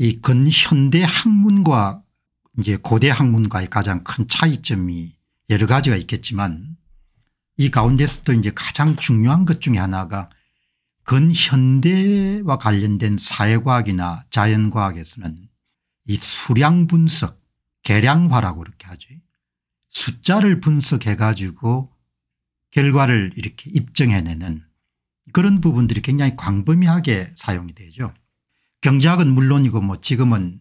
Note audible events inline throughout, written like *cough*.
이 근현대 학문과 이제 고대 학문과의 가장 큰 차이점이 여러 가지가 있겠지만 이 가운데서도 이제 가장 중요한 것 중에 하나가 근현대와 관련된 사회과학이나 자연과학에서는 이 수량 분석 계량화라고 그렇게 하죠. 숫자를 분석해 가지고 결과를 이렇게 입증해내는 그런 부분들이 굉장히 광범위하게 사용이 되죠. 경제학은 물론이고 뭐 지금은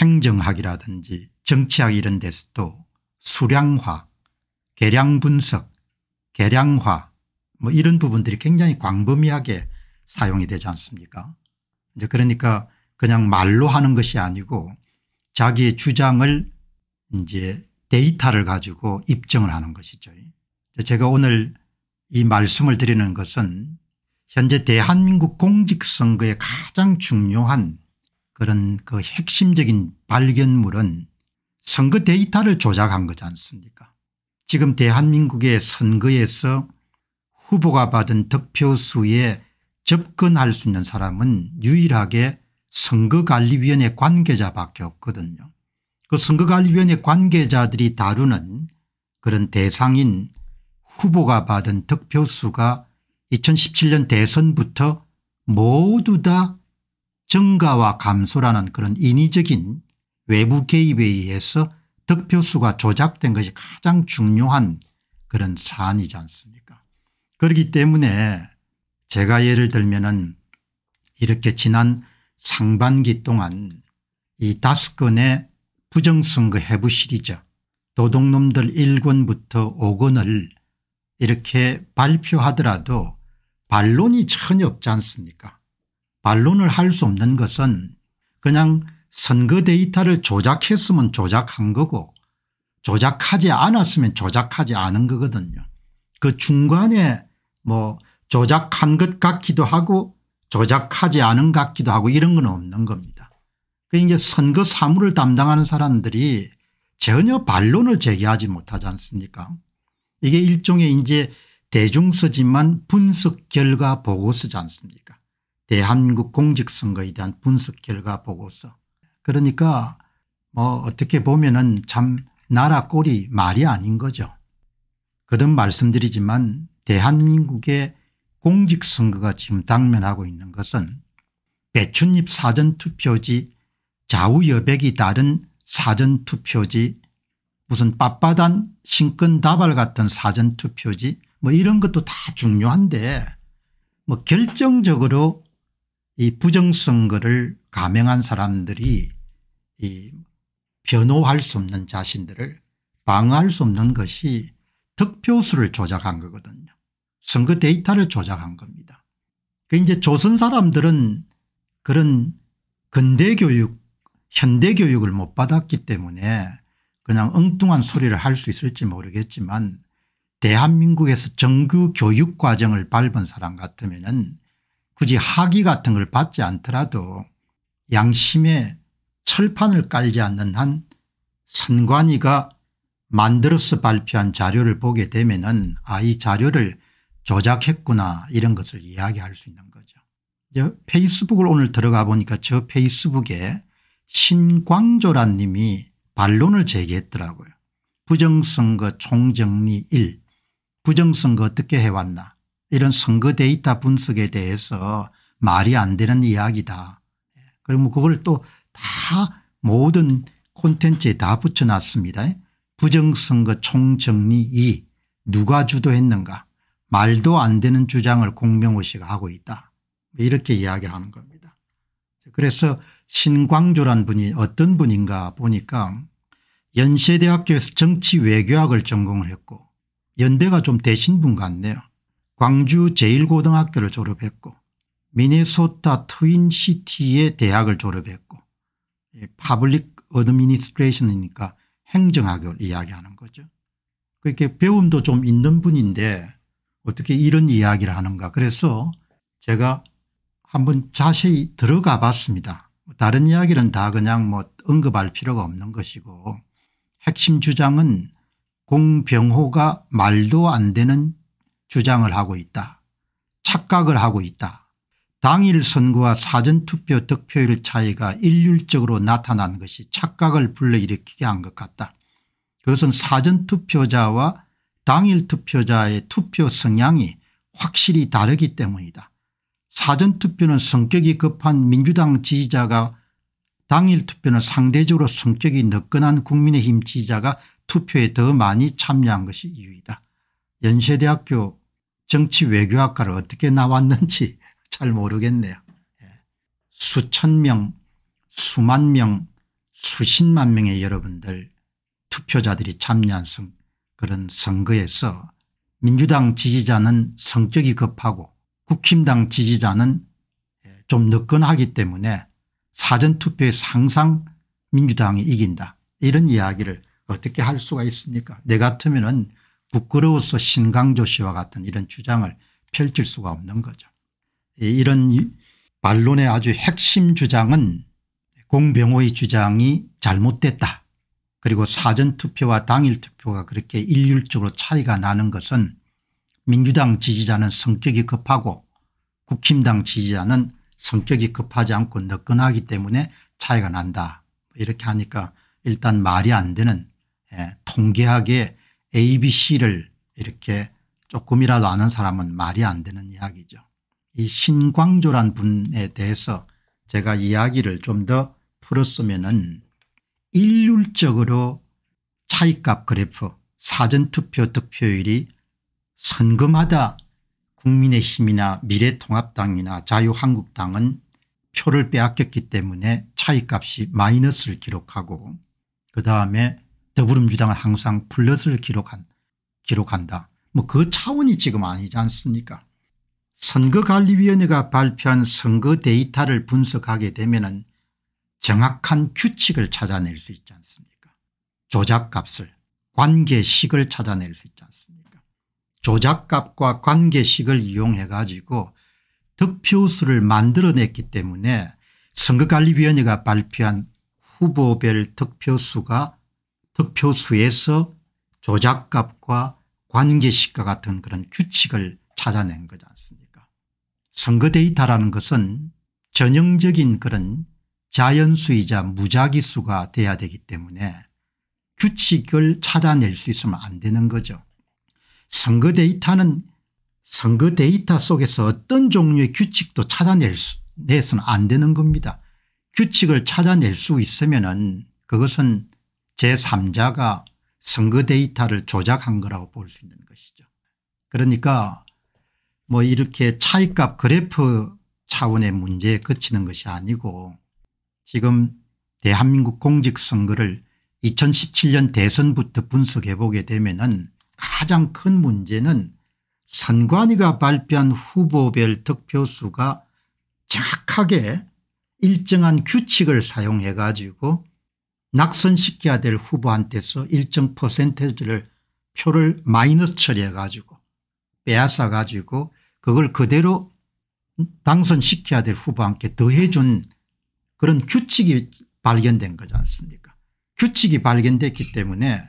행정학이라든지 정치학 이런 데서도 수량화 계량분석 계량화 뭐 이런 부분들이 굉장히 광범위하게 사용이 되지 않습니까 이제 그러니까 그냥 말로 하는 것이 아니고 자기의 주장을 이제 데이터를 가지고 입증을 하는 것이죠. 제가 오늘 이 말씀을 드리는 것은 현재 대한민국 공직선거의 가장 중요한 그런 그 핵심적인 발견물은 선거 데이터를 조작한 거지 않습니까 지금 대한민국의 선거에서 후보가 받은 득표수에 접근할 수 있는 사람은 유일하게 선거관리위원회 관계자밖에 없거든요. 그 선거관리위원회 관계자들이 다루는 그런 대상인 후보가 받은 득표수가 2017년 대선부터 모두 다 증가와 감소라는 그런 인위적인 외부 개입에 의해서 득표수가 조작된 것이 가장 중요한 그런 사안이지 않습니까 그렇기 때문에 제가 예를 들면 은 이렇게 지난 상반기 동안 이 다섯 건의 부정선거 해부 시리즈 도둑놈들 1권부터 5권을 이렇게 발표하더라도 반론이 전혀 없지 않습니까 반론을 할 수 없는 것은 그냥 선거 데이터를 조작했으면 조작한 거고 조작하지 않았으면 조작하지 않은 거거든요. 그 중간에 뭐 조작한 것 같기도 하고 조작하지 않은 것 같기도 하고 이런 건 없는 겁니다. 그러니까 선거 사무를 담당하는 사람들이 전혀 반론을 제기하지 못하지 않습니까 이게 일종의 이제 대중 서지만 분석 결과 보고서지 않습니까 대한민국 공직선거에 대한 분석 결과 보고서 그러니까 뭐 어떻게 보면 은참 나라 꼴이 말이 아닌 거죠. 거듭 말씀드리지만 대한민국의 공직선거가 지금 당면하고 있는 것은 배춧잎 사전투표지 좌우여백이 다른 사전투표지 무슨 빳빳한 신권 다발 같은 사전투표지 뭐 이런 것도 다 중요한데 뭐 결정적으로 이 부정선거를 감행한 사람들이 이 변호할 수 없는 자신들을 방어할 수 없는 것이 득표수를 조작한 거거든요. 선거 데이터를 조작한 겁니다. 그 이제 조선 사람들은 그런 근대 교육 현대 교육을 못 받았기 때문에 그냥 엉뚱한 소리를 할 수 있을지 모르겠지만 대한민국에서 정규 교육 과정을 밟은 사람 같으면 은 굳이 학위 같은 걸 받지 않더라도 양심에 철판을 깔지 않는 한 선관위가 만들어서 발표한 자료를 보게 되면 은아 이 자료를 조작했구나 이런 것을 이야기할 수 있는 거죠. 저 페이스북을 오늘 들어가 보니까 저 페이스북에 신광조란 님이 반론을 제기했더라고요. 부정선거 총정리 1 부정선거 어떻게 해왔나 이런 선거 데이터 분석에 대해서 말이 안 되는 이야기다. 예, 그러면 뭐 그걸 또 다 모든 콘텐츠에 다 붙여놨습니다. 예, 부정선거 총정리 2 누가 주도했는가 말도 안 되는 주장을 공명호 씨가 하고 있다. 이렇게 이야기를 하는 겁니다. 그래서 신광조란 분이 어떤 분인가 보니까 연세대학교에서 정치 외교학을 전공을 했고 연배가 좀 되신 분 같네요. 광주 제1고등학교를 졸업했고 미네소타 트윈시티의 대학을 졸업했고 파블릭 어드미니스트레이션이니까 행정학을 이야기하는 거죠. 그렇게 배움도 좀 있는 분인데 어떻게 이런 이야기를 하는가 그래서 제가 한번 자세히 들어가 봤습니다. 뭐 다른 이야기는 다 그냥 뭐 언급할 필요가 없는 것이고 핵심 주장은 공병호가 말도 안 되는 주장을 하고 있다. 착각을 하고 있다. 당일 선거와 사전투표 득표율 차이가 일률적으로 나타난 것이 착각을 불러일으키게 한 것 같다. 그것은 사전투표자와 당일 투표자의 투표 성향이 확실히 다르기 때문이다. 사전투표는 성격이 급한 민주당 지지자가 당일 투표는 상대적으로 성격이 느끈한 국민의힘 지지자가 투표에 더 많이 참여한 것이 이유이다. 연세대학교 정치외교학과를 어떻게 나왔는지 *laughs* 잘 모르겠네요. 예. 수천 명 수만 명 수십만 명의 여러분들 투표자들이 참여한 선, 그런 선거에서 민주당 지지자는 성격이 급하고 국힘당 지지자는 예, 좀 늦건하기 때문에 사전투표에 항상 민주당이 이긴다 이런 이야기를 어떻게 할 수가 있습니까 내 같으면 은 부끄러워서 신강조 씨와 같은 이런 주장을 펼칠 수가 없는 거죠. 이런 반론의 아주 핵심 주장은 공병호의 주장이 잘못됐다. 그리고 사전투표와 당일투표가 그렇게 일률적으로 차이가 나는 것은 민주당 지지자는 성격이 급하고 국힘당 지지자는 성격이 급하지 않고 너끈하기 때문에 차이가 난다. 뭐 이렇게 하니까 일단 말이 안 되는 예, 통계학의 abc를 이렇게 조금이라도 아는 사람은 말이 안 되는 이야기죠. 이 신광조란 분에 대해서 제가 이야기를 좀 더 풀었으면 은 일률적으로 차이값 그래프 사전투표 득표율이 선거마다 국민의힘이나 미래통합당이나 자유한국당은 표를 빼앗겼기 때문에 차이값이 마이너스를 기록하고 그다음에 더불어민주당은 항상 플러스를 기록한, 기록한다. 뭐 그 차원이 지금 아니지 않습니까 선거관리위원회가 발표한 선거 데이터를 분석하게 되면 정확한 규칙을 찾아낼 수 있지 않습니까 조작값을 관계식을 찾아낼 수 있지 않습니까 조작값과 관계식을 이용해 가지고 득표수를 만들어냈기 때문에 선거관리위원회가 발표한 후보별 득표수가 득표수에서 조작값과 관계식과 같은 그런 규칙을 찾아낸 거지 않습니까 선거 데이터라는 것은 전형적인 그런 자연수이자 무작위수가 돼야 되기 때문에 규칙을 찾아낼 수 있으면 안 되는 거죠. 선거 데이터는 선거 데이터 속에서 어떤 종류의 규칙도 찾아낼 수 내서는 안 되는 겁니다. 규칙을 찾아낼 수 있으면 그것은 제3자가 선거 데이터를 조작한 거라고 볼 수 있는 것이죠. 그러니까 뭐 이렇게 차이값 그래프 차원의 문제에 그치는 것이 아니고 지금 대한민국 공직선거를 2017년 대선부터 분석해 보게 되면 은 가장 큰 문제는 선관위가 발표한 후보별 득표수가 정확하게 일정한 규칙을 사용해 가지고 낙선시켜야 될 후보한테서 일정 퍼센테지를 표를 마이너스 처리해 가지고 빼앗아 가지고 그걸 그대로 당선시켜야 될 후보한테 더해 준 그런 규칙이 발견된 거지 않습니까 규칙이 발견됐기 때문에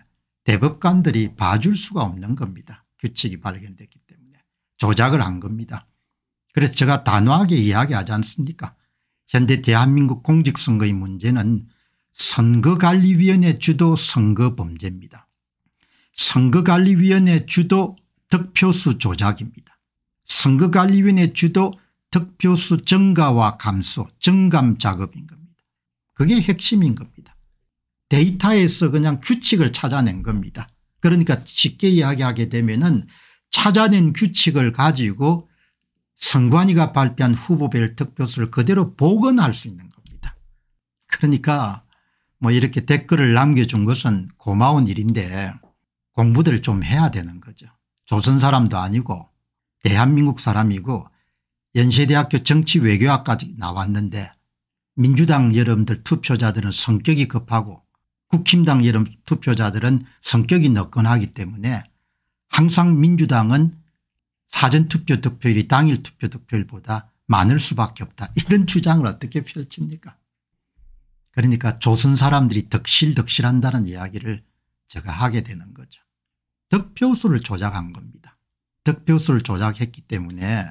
대법관들이 봐줄 수가 없는 겁니다 규칙이 발견됐기 때문에 조작을 한 겁니다 그래서 제가 단호하게 이야기하지 않습니까 현대 대한민국 공직선거의 문제는 선거관리위원회 주도 선거범죄입니다. 선거관리위원회 주도 득표수 조작입니다. 선거관리위원회 주도 득표수 증가와 감소 증감 작업인 겁니다. 그게 핵심인 겁니다. 데이터에서 그냥 규칙을 찾아낸 겁니다. 그러니까 쉽게 이야기하게 되면 은 찾아낸 규칙을 가지고 선관위가 발표한 후보별 득표수를 그대로 복원할 수 있는 겁니다. 그러니까 뭐 이렇게 댓글을 남겨준 것은 고마운 일인데 공부들 좀 해야 되는 거죠. 조선 사람도 아니고 대한민국 사람이고 연세대학교 정치외교학까지 나왔는데 민주당 여러분들 투표자들은 성격이 급하고 국힘당 여러분 투표자들은 성격이 너끈하기 때문에 항상 민주당은 사전투표 득표율이 당일 투표 득표율보다 많을 수밖에 없다. 이런 주장을 어떻게 펼칩니까 그러니까 조선 사람들이 득실득실한다는 이야기를 제가 하게 되는 거죠. 득표수를 조작한 겁니다. 득표수를 조작했기 때문에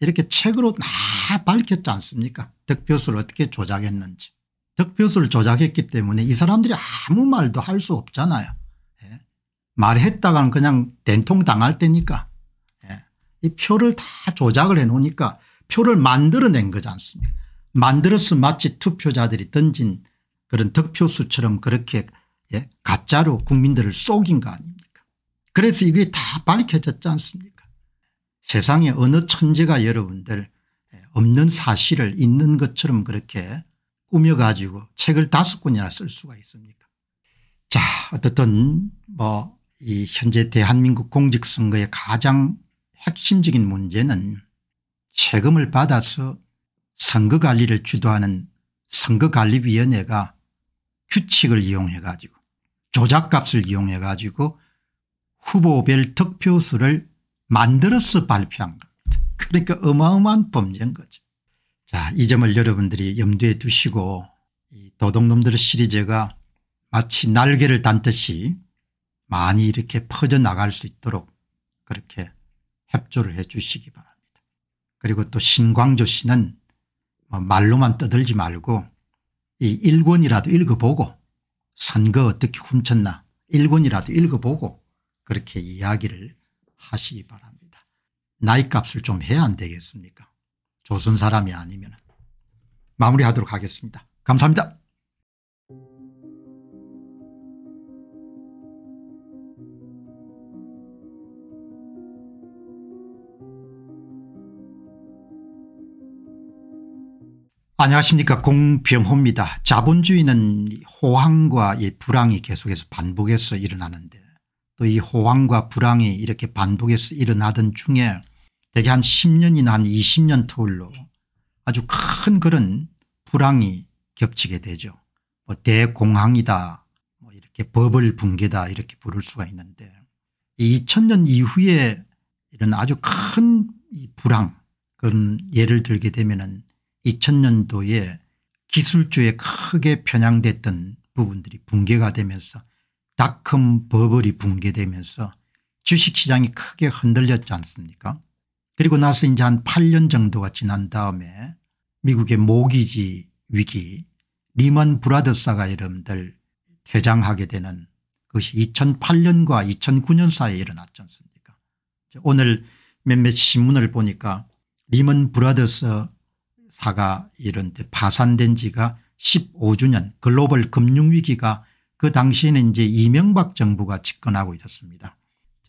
이렇게 책으로 다 밝혔지 않습니까 득표수를 어떻게 조작했는지. 득표수를 조작했기 때문에 이 사람들이 아무 말도 할 수 없잖아요. 예. 말했다가는 그냥 된통 당할 때니까 예. 이 표를 다 조작을 해놓으니까 표를 만들어낸 거지 않습니까 만들어서 마치 투표자들이 던진 그런 득표수처럼 그렇게 예? 가짜로 국민들을 속인 거 아닙니까 그래서 이게 다 밝혀졌지 않습니까 세상에 어느 천재가 여러분들 예, 없는 사실을 있는 것처럼 그렇게 꾸며가지고 책을 다섯 권이나 쓸 수가 있습니까 자 어떻든 뭐 이 현재 대한민국 공직선거의 가장 핵심적인 문제는 세금을 받아서 선거관리를 주도하는 선거관리위원회가 규칙을 이용해 가지고 조작값을 이용해 가지고 후보별 득표수를 만들어서 발표한 겁니다. 그러니까 어마어마한 범죄인 거죠. 자, 이 점을 여러분들이 염두에 두시고 이 도둑놈들 의 시리즈가 마치 날개를 단 듯이 많이 이렇게 퍼져나갈 수 있도록 그렇게 협조를 해 주시기 바랍니다. 그리고 또 신광조 씨는 뭐 말로만 떠들지 말고 이 일권이라도 읽어보고 선거 어떻게 훔쳤나 일권이라도 읽어보고 그렇게 이야기를 하시기 바랍니다. 나이값을 좀 해야 안 되겠습니까 조선 사람이 아니면 마무리하도록 하겠습니다. 감사합니다. 안녕하십니까 공병호입니다. 자본주의는 호황과 불황이 계속해서 반복해서 일어나는데 또 이 호황과 불황이 이렇게 반복해서 일어나던 중에 대개 한 10년이나 한 20년 터울로 아주 큰 그런 불황이 겹치게 되죠. 뭐 대공황이다 뭐 이렇게 버블 붕괴다 이렇게 부를 수가 있는데 2000년 이후에 이런 아주 큰 불황 그런 예를 들게 되면은 2000년도에 기술주에 크게 편향됐던 부분들이 붕괴가 되면서 닷컴 버블이 붕괴되면서 주식시장이 크게 흔들렸지 않습니까 그리고 나서 이제 한 8년 정도가 지난 다음에 미국의 모기지 위기 리먼 브라더스가 여러분들 퇴장하게 되는 그것이 2008년과 2009년 사이에 일어났지 않습니까 오늘 몇몇 신문을 보니까 리먼 브라더스 사가 이런 데 파산된 지가 15주년 글로벌 금융위기가 그 당시에는 이제 이명박 정부가 집권하고 있었습니다.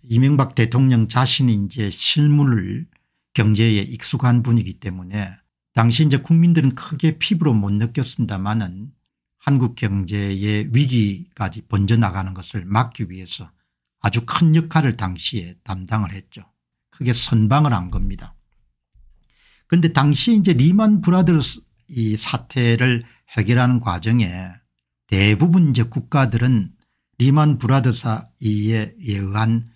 이명박 대통령 자신이 이제 실물 을 경제에 익숙한 분이기 때문에 당시 이제 국민들은 크게 피부로 못 느꼈습니다만은 한국 경제의 위기까지 번져나가는 것을 막기 위해서 아주 큰 역할을 당시에 담당을 했죠. 크게 선방을 한 겁니다. 그런데 당시 이제 리만 브라더스 이 사태를 해결하는 과정에 대부분 이제 국가들은 리만 브라더사에 의한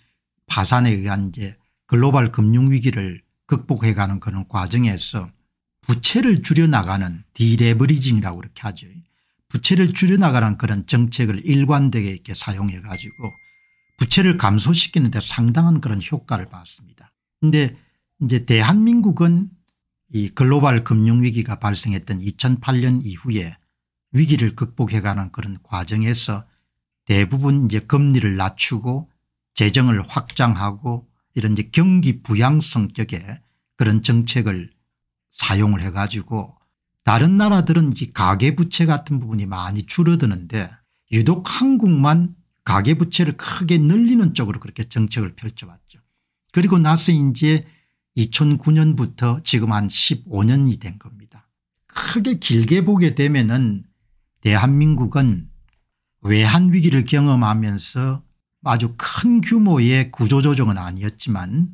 파산에 의한 이제 글로벌 금융위기를 극복해 가는 그런 과정에서 부채를 줄여나가는 디레버리징이라고 그렇게 하죠. 부채를 줄여나가는 그런 정책을 일관되게 이렇게 사용해 가지고 부채를 감소시키는 데 상당한 그런 효과를 봤습니다. 그런데 이제 대한민국은 이 글로벌 금융위기가 발생했던 2008년 이후에 위기를 극복해가는 그런 과정에서 대부분 이제 금리를 낮추고 재정을 확장하고 이런 이제 경기 부양 성격의 그런 정책을 사용을 해가지고 다른 나라들은 이제 가계부채 같은 부분이 많이 줄어드는데 유독 한국만 가계부채를 크게 늘리는 쪽으로 그렇게 정책을 펼쳐왔죠. 그리고 나서 이제 2009년부터 지금 한 15년이 된 겁니다. 크게 길게 보게 되면 은 대한민국은 외환위기를 경험하면서 아주 큰 규모의 구조조정은 아니었지만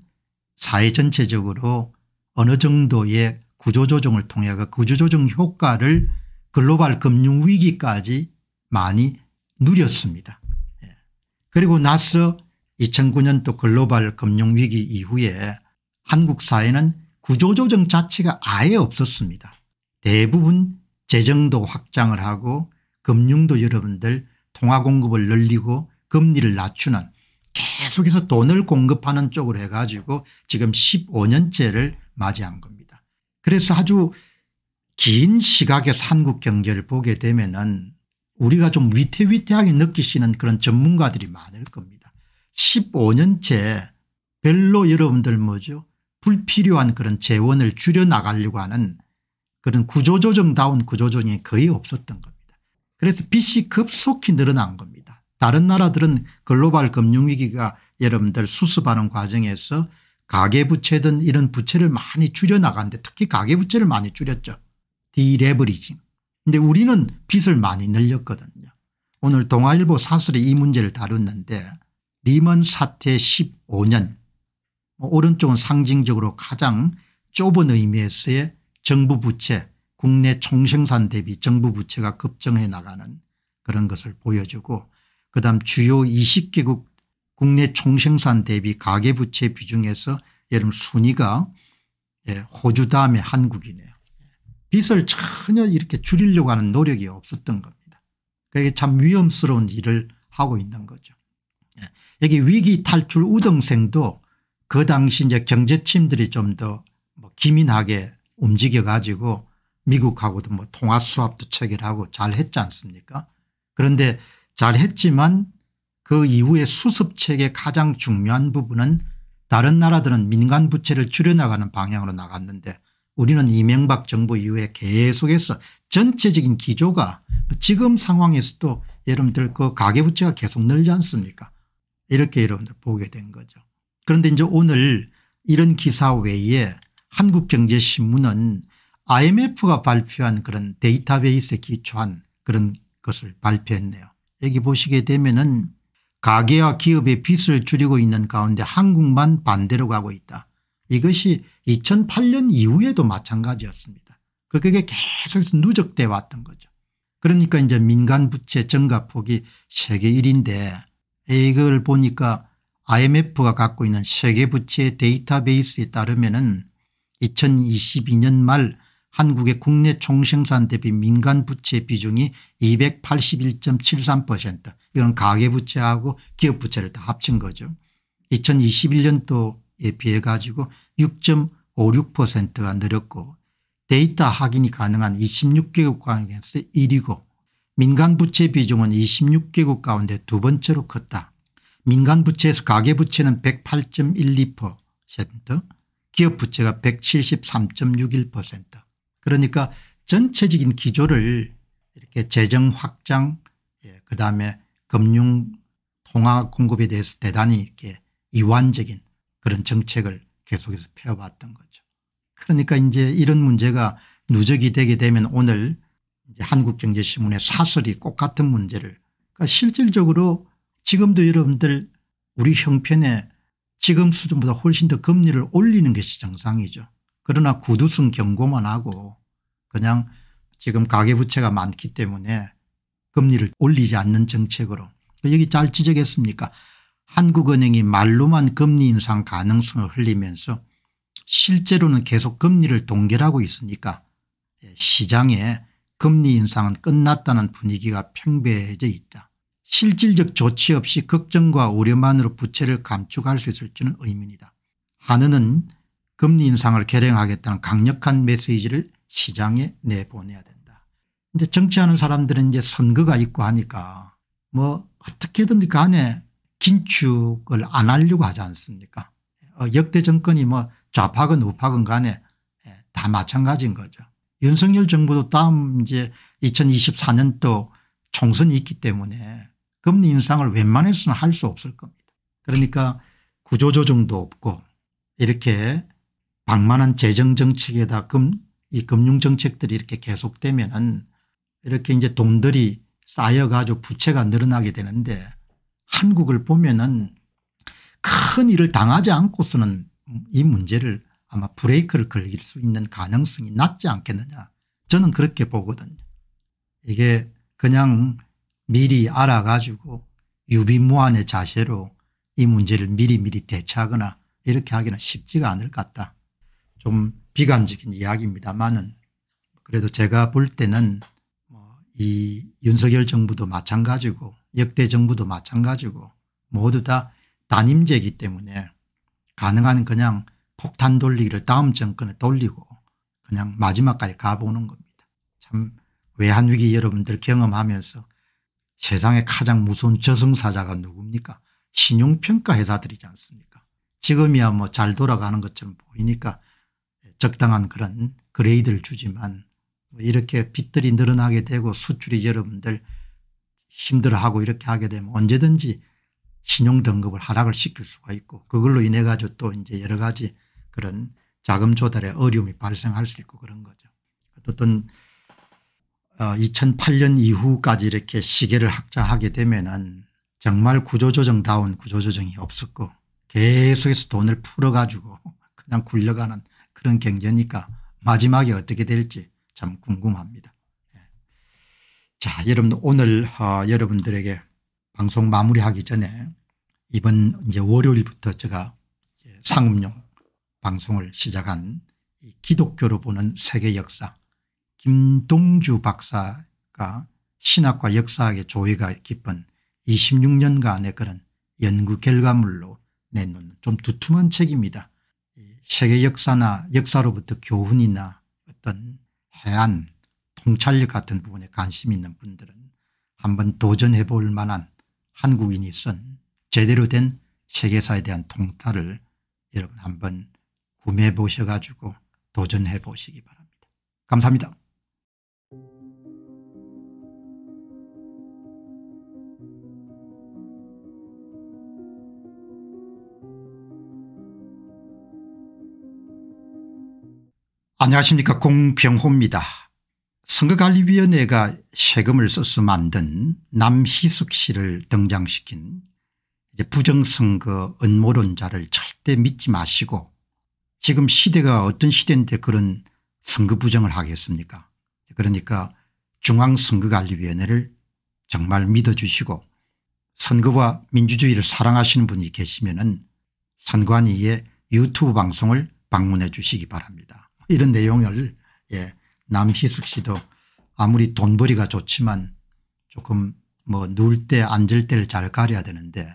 사회 전체적으로 어느 정도의 구조조정을 통해 그 구조조정 효과를 글로벌 금융위기까지 많이 누렸습니다. 예. 그리고 나서 2009년도 글로벌 금융위기 이후에 한국 사회는 구조조정 자체가 아예 없었습니다. 대부분 재정도 확장을 하고 금융도 여러분들 통화공급을 늘리고 금리를 낮추는 계속해서 돈을 공급하는 쪽으로 해가지고 지금 15년째를 맞이한 겁니다. 그래서 아주 긴 시각에서 한국 경제를 보게 되면 은 우리가 좀 위태위태하게 느끼시는 그런 전문가들이 많을 겁니다. 15년째 별로 여러분들 뭐죠 불필요한 그런 재원을 줄여나가려고 하는 그런 구조조정다운 구조조정이 거의 없었던 겁니다. 그래서 빚이 급속히 늘어난 겁니다. 다른 나라들은 글로벌 금융위기가 여러분들 수습하는 과정에서 가계부채든 이런 부채를 많이 줄여나가는데 특히 가계부채를 많이 줄였죠. 디레버리징. 근데 우리는 빚을 많이 늘렸거든요. 오늘 동아일보 사설에이 문제를 다뤘는데 리먼 사태 15년 오른쪽은 상징적으로 가장 좁은 의미에서의 정부 부채 국내 총생산 대비 정부 부채가 급증해 나가는 그런 것을 보여주고 그다음 주요 20개국 국내 총생산 대비 가계부채 비중에서 여름 순위가 예, 호주 다음에 한국이네요. 빚을 전혀 이렇게 줄이려고 하는 노력이 없었던 겁니다. 그게 참 위험스러운 일을 하고 있는 거죠. 예, 여기 위기 탈출 우등생도 그 당시 이제 경제팀들이 좀 더뭐 기민하게 움직여 가지고 미국하고도 뭐 통화 수합도 체결하고 잘 했지 않습니까 그런데 잘 했지만 그 이후에 수습책의 가장 중요한 부분은 다른 나라들은 민간 부채를 줄여나가는 방향으로 나갔는데 우리는 이명박 정부 이후에 계속해서 전체적인 기조가 지금 상황에서도 여러분들 그 가계부채가 계속 늘지 않습니까 이렇게 여러분들 보게 된 거죠. 그런데 이제 오늘 이런 기사 외에 한국경제신문은 IMF가 발표한 그런 데이터베이스에 기초한 그런 것을 발표했네요. 여기 보시게 되면은 가계와 기업의 빚을 줄이고 있는 가운데 한국만 반대로 가고 있다. 이것이 2008년 이후에도 마찬가지였습니다. 그게 계속 누적돼 왔던 거죠. 그러니까 이제 민간 부채 증가폭이 세계 1인데 이걸 보니까 IMF가 갖고 있는 세계부채 데이터베이스에 따르면 2022년 말 한국의 국내 총생산 대비 민간부채 비중이 281.73% 이건 가계부채하고 기업부채를 다 합친 거죠. 2021년도에 비해 가지고 6.56%가 늘었고 데이터 확인이 가능한 26개국 가운데서 1위고 민간부채 비중은 26개국 가운데 두 번째로 컸다. 민간부채에서 가계부채는 108.12% 기업부채가 173.61% 그러니까 전체적인 기조를 이렇게 재정 확장 예, 그다음에 금융 통화 공급에 대해서 대단히 이렇게 이완적인 그런 정책을 계속해서 펴봤던 거죠. 그러니까 이제 이런 문제가 누적이 되게 되면 오늘 한국경제신문의 사설이 꼭같은 문제를 그러니까 실질적으로 지금도 여러분들 우리 형편에 지금 수준보다 훨씬 더 금리를 올리는 것이 정상이죠. 그러나 구두순 경고만 하고 그냥 지금 가계부채가 많기 때문에 금리를 올리지 않는 정책으로 여기 잘 지적했습니까 한국은행이 말로만 금리 인상 가능성을 흘리면서 실제로는 계속 금리를 동결하고 있으니까 시장에 금리 인상은 끝났다는 분위기가 팽배해져 있다. 실질적 조치 없이 걱정과 우려만으로 부채를 감축할 수 있을지는 의문이다. 한은은 금리 인상을 결행하겠다는 강력한 메시지를 시장에 내보내야 된다. 이제 정치하는 사람들은 이제 선거가 있고 하니까 뭐 어떻게든 간에 그 긴축을 안 하려고 하지 않습니까 어, 역대 정권이 뭐 좌파건 우파건 간에 다 마찬가지인 거죠. 윤석열 정부도 다음 이제 2024년도 총선이 있기 때문에 금리 인상을 웬만해서는 할 수 없을 겁니다. 그러니까 구조조정도 없고 이렇게 방만한 재정정책에다 금, 이 금융정책들이 이렇게 계속되면은 이렇게 이제 돈들이 쌓여가지고 부채가 늘어나게 되는데 한국을 보면은 큰 일을 당하지 않고서는 이 문제를 아마 브레이크를 걸릴 수 있는 가능성이 낮지 않겠느냐 저는 그렇게 보거든요. 이게 그냥 미리 알아가지고 유비무한의 자세로 이 문제를 미리미리 대처하거나 이렇게 하기는 쉽지가 않을 것 같다. 좀 비관적인 이야기입니다만은 그래도 제가 볼 때는 뭐 이 윤석열 정부도 마찬가지고 역대 정부도 마찬가지고 모두 다 단임제이기 때문에 가능한 그냥 폭탄 돌리기를 다음 정권에 돌리고 그냥 마지막까지 가보는 겁니다. 참 외환위기 여러분들 경험하면서 세상에 가장 무서운 저승사자가 누굽니까 신용평가 회사들이지 않습니까 지금이야 뭐 잘 돌아가는 것처럼 보이니까 적당한 그런 그레이드를 주지만 뭐 이렇게 빚들이 늘어나게 되고 수출이 여러분들 힘들어하고 이렇게 하게 되면 언제든지 신용등급을 하락을 시킬 수가 있고 그걸로 인해 가지고 또 이제 여러 가지 그런 자금 조달에 어려움이 발생할 수 있고 그런 거죠. 어떤 2008년 어, 이후까지 이렇게 시계를 확장하게 되면은 정말 구조조정다운 구조조정이 없었고 계속해서 돈을 풀어가지고 그냥 굴려가는 그런 경제니까 마지막에 어떻게 될지 참 궁금합니다. 예. 자 여러분 오늘 어, 여러분들에게 방송 마무리하기 전에 이번 이제 월요일부터 제가 상업용 방송을 시작한 기독교로 보는 세계 역사 김동주 박사가 신학과 역사학의 조예가 깊은 26년간의 그런 연구 결과물로 내놓는 좀 두툼한 책입니다. 세계 역사나 역사로부터 교훈이나 어떤 해안 통찰력 같은 부분에 관심 있는 분들은 한번 도전해 볼 만한 한국인이 쓴 제대로 된 세계사에 대한 통찰을 여러분 한번 구매해 보셔가지고 도전해 보시기 바랍니다. 감사합니다. 안녕하십니까 공병호입니다. 선거관리위원회가 세금을 써서 만든 남희숙 씨를 등장시킨 부정선거 음모론자를 절대 믿지 마시고 지금 시대가 어떤 시대인데 그런 선거 부정을 하겠습니까 그러니까 중앙선거관리위원회를 정말 믿어주시고 선거와 민주주의를 사랑하시는 분이 계시면 은 선관위의 유튜브 방송을 방문해 주시기 바랍니다. 이런 내용을 예, 남희숙 씨도 아무리 돈벌이가 좋지만 조금 뭐 누울 때 앉을 때를 잘 가려야 되는데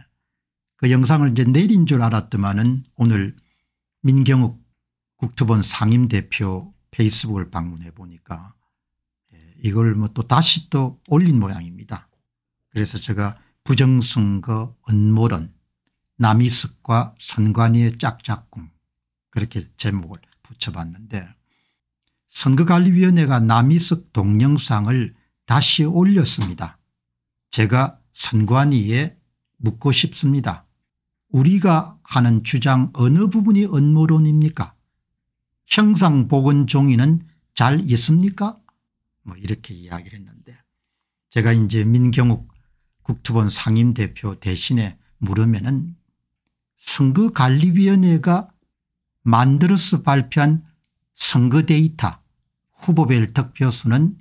그 영상을 이제 내린줄 알았더만은 오늘 민경욱 국토본 상임대표 페이스북을 방문해 보니까 예, 이걸 뭐 또 다시 또 올린 모양입니다. 그래서 제가 부정선거 음모론 남희숙과 선관위의 짝짝꿍 그렇게 제목을 붙여봤는데 선거관리위원회가 남이석 동영상을 다시 올렸습니다. 제가 선관위에 묻고 싶습니다. 우리가 하는 주장 어느 부분이 음모론입니까? 형상복원 종이는 잘 있습니까? 뭐 이렇게 이야기를 했는데 제가 이제 민경욱 국토본 상임대표 대신에 물으면은 선거관리위원회가 만들어서 발표한 선거 데이터 후보별 득표수는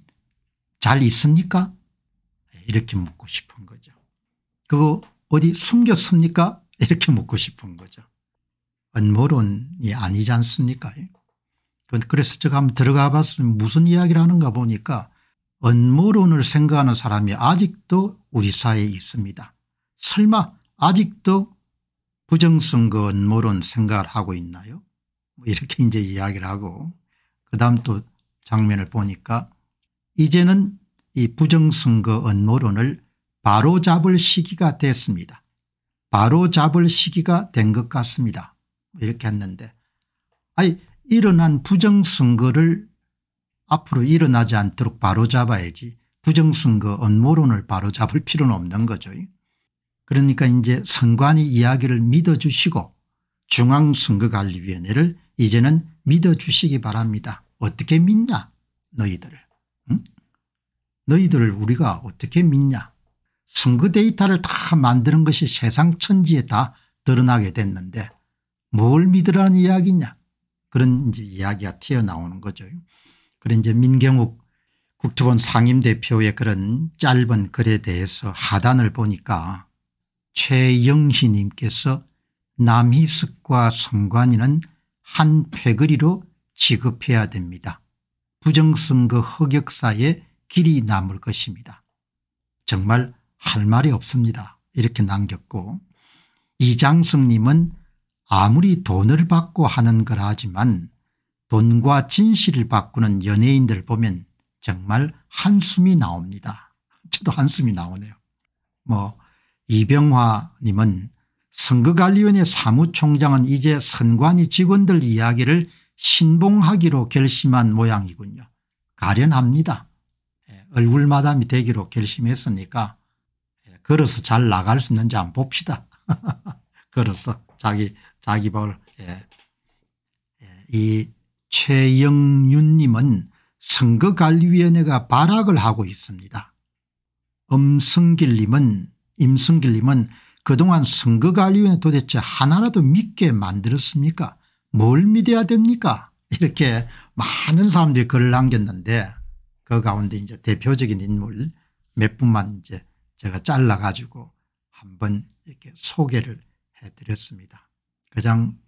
잘 있습니까 이렇게 묻고 싶은 거죠. 그거 어디 숨겼습니까 이렇게 묻고 싶은 거죠. 음모론이 아니지 않습니까 그래서 제가 한번 들어가 봤으면 무슨 이야기를 하는가 보니까 음모론을 생각하는 사람이 아직도 우리 사회에 있습니다. 설마 아직도 부정선거 음모론 생각을 하고 있나요 뭐 이렇게 이제 이야기를 하고 그 다음 또 장면을 보니까 이제는 이 부정선거 음모론을 바로잡을 시기가 됐습니다. 바로잡을 시기가 된 것 같습니다. 뭐 이렇게 했는데 아니 일어난 부정선거를 앞으로 일어나지 않도록 바로잡아야지 부정선거 음모론을 바로잡을 필요는 없는 거죠. 그러니까 이제 선관위 이야기를 믿어주시고 중앙선거관리위원회를 이제는 믿어주시기 바랍니다. 어떻게 믿냐 너희들을. 응? 너희들을 우리가 어떻게 믿냐. 선거 데이터를 다 만드는 것이 세상 천지에 다 드러나게 됐는데 뭘 믿으라는 이야기냐. 그런 이제 이야기가 튀어나오는 거죠. 그런 이제 민경욱 국토본 상임대표의 그런 짧은 글에 대해서 하단을 보니까 최영희님께서 남희숙과 성관이는 한 패거리로 지급해야 됩니다. 부정선거 흑역사에 길이 남을 것입니다. 정말 할 말이 없습니다. 이렇게 남겼고 이장승님은 아무리 돈을 받고 하는 걸하지만 돈과 진실을 바꾸는 연예인들 보면 정말 한숨이 나옵니다. *laughs* 저도 한숨이 나오네요. 뭐 이병화님은 선거관리위원회 사무총장은 이제 선관위 직원들 이야기를 신봉하기로 결심한 모양이군요. 가련합니다. 예, 얼굴마담이 되기로 결심했으니까 예, 걸어서 잘 나갈 수 있는지 한번 봅시다. *laughs* 걸어서 자기 자기 벌. 예. 예. 이 최영윤님은 선거관리위원회가 발악을 하고 있습니다. 음성길님은임성길님은 그동안 선거관리위원회 도대체 하나라도 믿게 만들었습니까 뭘 믿어야 됩니까 이렇게 많은 사람들이 글을 남겼는데 그 가운데 이제 대표적인 인물 몇 분만 이제 제가 잘라 가지고 한번 이렇게 소개를 해드렸습니다. 가장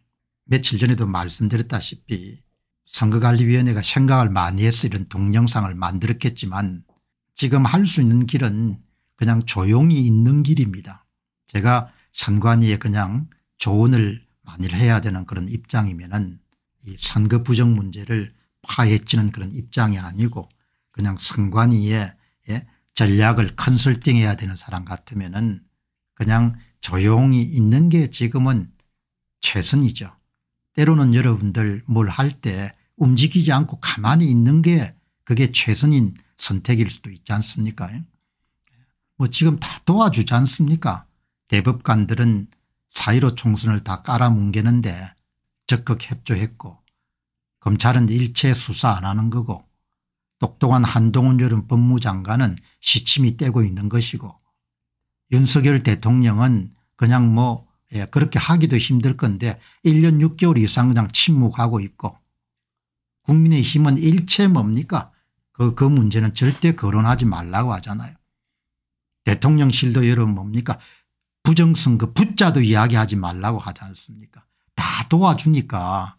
며칠 전에도 말씀드렸다시피 선거관리위원회가 생각을 많이 해서 이런 동영상을 만들었겠지만 지금 할 수 있는 길은 그냥 조용히 있는 길입니다. 제가 선관위에 그냥 조언을 많이 해야 되는 그런 입장이면은 이 선거 부정 문제를 파헤치는 그런 입장이 아니고 그냥 선관위에 예? 전략을 컨설팅해야 되는 사람 같으면은 그냥 조용히 있는 게 지금은 최선이죠. 때로는 여러분들 뭘 할 때 움직이지 않고 가만히 있는 게 그게 최선인 선택일 수도 있지 않습니까? 예? 뭐 지금 다 도와주지 않습니까? 대법관들은 사1로 총선을 다 깔아뭉개는데 적극 협조했고 검찰은 일체 수사 안 하는 거고 똑똑한 한동훈 여름 법무장관은 시침이 떼고 있는 것이고 윤석열 대통령은 그냥 뭐 예, 그렇게 하기도 힘들 건데 1년 6개월 이상 그냥 침묵하고 있고 국민의힘은 일체 뭡니까 그, 그 문제는 절대 거론하지 말라고 하잖아요. 대통령실도 여러분 뭡니까 부정선거 부자도 이야기하지 말라고 하지 않습니까 다 도와주니까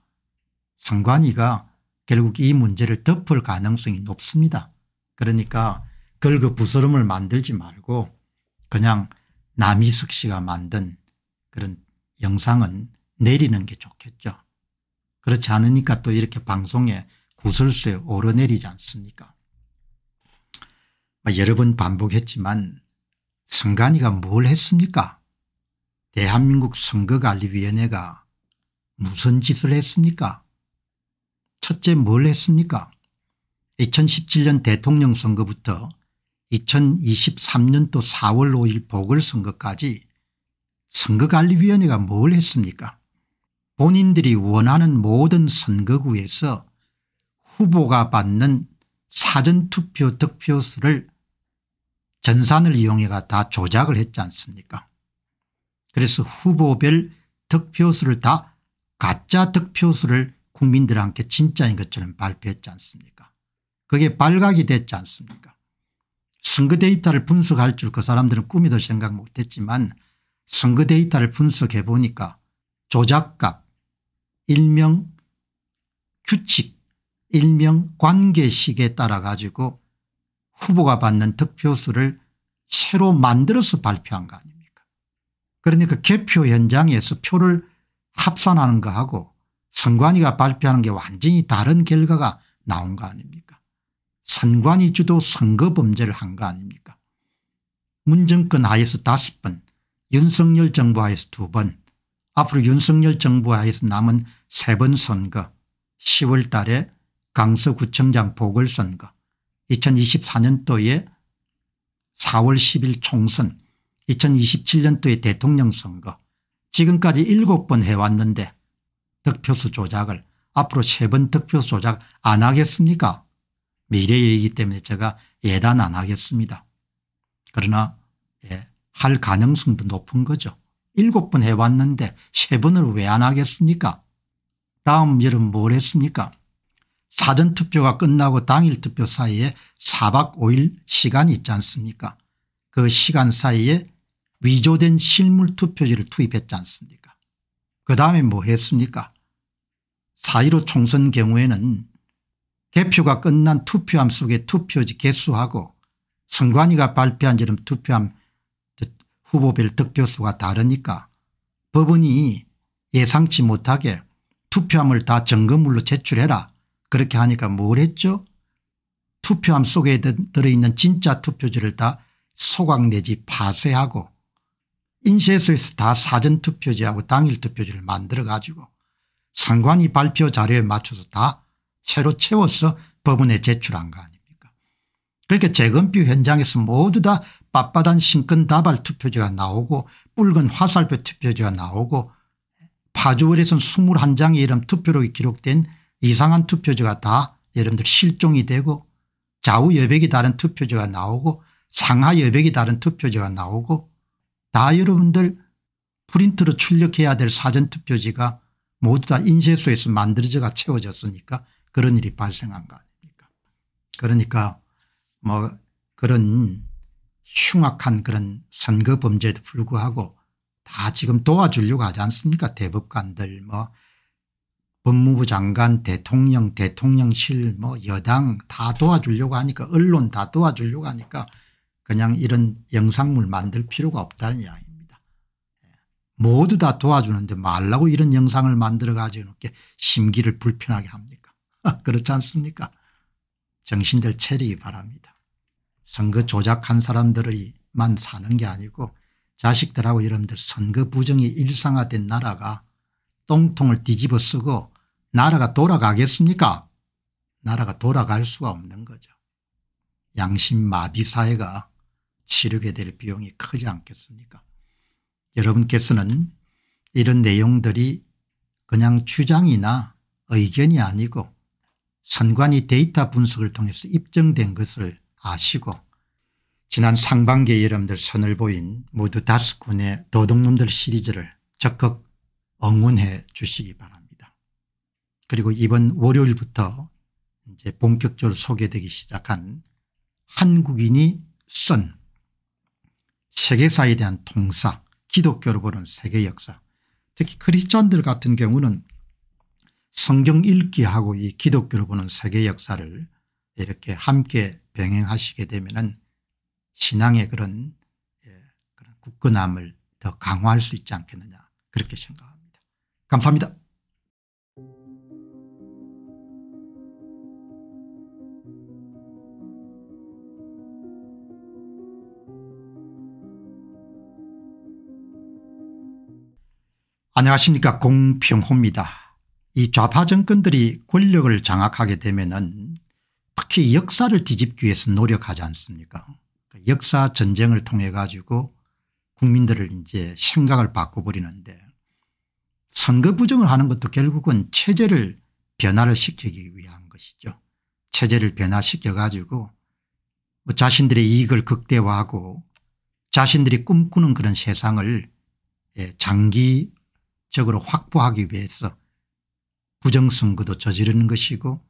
선관위가 결국 이 문제를 덮을 가능성이 높습니다. 그러니까 걸그 부스럼을 만들지 말고 그냥 남희숙 씨가 만든 그런 영상은 내리는 게 좋겠죠. 그렇지 않으니까 또 이렇게 방송에 구설수에 오르내리지 않습니까 뭐 여러 번 반복했지만 선관위가 뭘 했습니까? 대한민국 선거관리위원회가 무슨 짓을 했습니까? 첫째 뭘 했습니까? 2017년 대통령 선거부터 2023년도 4월 5일 보궐선거까지 선거관리위원회가 뭘 했습니까? 본인들이 원하는 모든 선거구에서 후보가 받는 사전투표 득표수를 전산을 이용해가 다 조작을 했지 않습니까 그래서 후보별 득표수를 다 가짜 득표수를 국민들한테 진짜인 것처럼 발표했지 않습니까 그게 발각이 됐지 않습니까 선거 데이터를 분석할 줄 그 사람들은 꿈에도 생각 못했지만 선거 데이터를 분석해 보니까 조작값 일명 규칙 일명 관계식에 따라 가지고 후보가 받는 득표수를 새로 만들어서 발표한 거 아닙니까 그러니까 개표 현장에서 표를 합산하는 거하고 선관위가 발표하는 게 완전히 다른 결과가 나온 거 아닙니까 선관위 주도 선거 범죄를 한 거 아닙니까 문정권 하에서 다섯 번 윤석열 정부 하에서 두번 앞으로 윤석열 정부 하에서 남은 세 번 선거 10월 달에 강서구청장 보궐선거 2024년도에 4월 10일 총선 2027년도에 대통령 선거 지금까지 7번 해왔는데 득표수 조작을 앞으로 3번 득표수 조작 안 하겠습니까 미래이기 때문에 제가 예단 안 하겠습니다. 그러나 예, 할 가능성도 높은 거죠. 7번 해왔는데 3번을 왜 안 하겠습니까 다음 여름 뭘 했습니까 사전투표가 끝나고 당일투표 사이에 4박 5일 시간이 있지 않습니까 그 시간 사이에 위조된 실물투표지를 투입했지 않습니까 그 다음에 뭐 했습니까 4.15 총선 경우에는 개표가 끝난 투표함 속에 투표지 개수하고 선관위가 발표한 지름 투표함 후보별 득표수가 다르니까 법원이 예상치 못하게 투표함을 다 점검물로 제출해라 그렇게 하니까 뭘 했죠? 투표함 속에 들어있는 진짜 투표지를 다 소각 내지 파쇄하고 인쇄소에서 다 사전투표지하고 당일투표지를 만들어 가지고 상관이 발표 자료에 맞춰서 다 새로 채워서 법원에 제출한 거 아닙니까 그렇게 그러니까 재건비 현장에서 모두 다 빳빳한 신건다발 투표지가 나오고 붉은 화살표 투표지가 나오고 파주월에선 21장의 이름 투표록이 기록된 이상한 투표지가 다 여러분들 실종이 되고 좌우 여백이 다른 투표지가 나오고 상하 여백이 다른 투표지가 나오고 다 여러분들 프린트로 출력해야 될 사전투표지가 모두 다 인쇄소에서 만들어져가 채워졌으니까 그런 일이 발생한 거 아닙니까 그러니까 뭐 그런 흉악한 그런 선거 범죄에도 불구하고 다 지금 도와주려고 하지 않습니까 대법관들 뭐 법무부 장관 대통령 대통령실 뭐 여당 다 도와주려고 하니까 언론 다 도와주려고 하니까 그냥 이런 영상물 만들 필요가 없다는 이야기입니다. 예. 모두 다 도와주는데 말라고 이런 영상을 만들어 가지고 게 심기를 불편하게 합니까 *laughs* 그렇지 않습니까 정신들 체리기 바랍니다. 선거 조작한 사람들만 사는 게 아니고 자식들하고 여러분들 선거 부정이 일상화된 나라가 똥통을 뒤집어 쓰고 나라가 돌아가겠습니까 나라가 돌아갈 수가 없는 거죠. 양심마비 사회가 치르게 될 비용이 크지 않겠습니까 여러분께서는 이런 내용들이 그냥 주장이나 의견이 아니고 선관위 데이터 분석을 통해서 입증된 것을 아시고 지난 상반기에 여러분들 선을 보인 모두 다섯 군의 도둑놈들 시리즈를 적극 응원해 주시기 바랍니다. 그리고 이번 월요일부터 이제 본격적으로 소개되기 시작한 한국인이 쓴 세계사에 대한 통사 기독교로 보는 세계 역사 특히 크리스천들 같은 경우는 성경 읽기하고 이 기독교로 보는 세계 역사를 이렇게 함께 병행하시게 되면은 신앙의 그런, 예, 그런 굳건함을 더 강화할 수 있지 않겠느냐 그렇게 생각합니다. 감사합니다. 안녕하십니까 공평호입니다. 이 좌파 정권들이 권력을 장악하게 되면 특히 역사를 뒤집기 위해서 노력하지 않습니까 그 역사 전쟁을 통해 가지고 국민들을 이제 생각을 바꿔버리는데 선거 부정을 하는 것도 결국은 체제를 변화를 시키기 위한 것이죠. 체제를 변화시켜 가지고 뭐 자신들의 이익을 극대화하고 자신들이 꿈꾸는 그런 세상을 예, 장기 적으로 확보하기 위해서 부정선거도 저지르는 것이고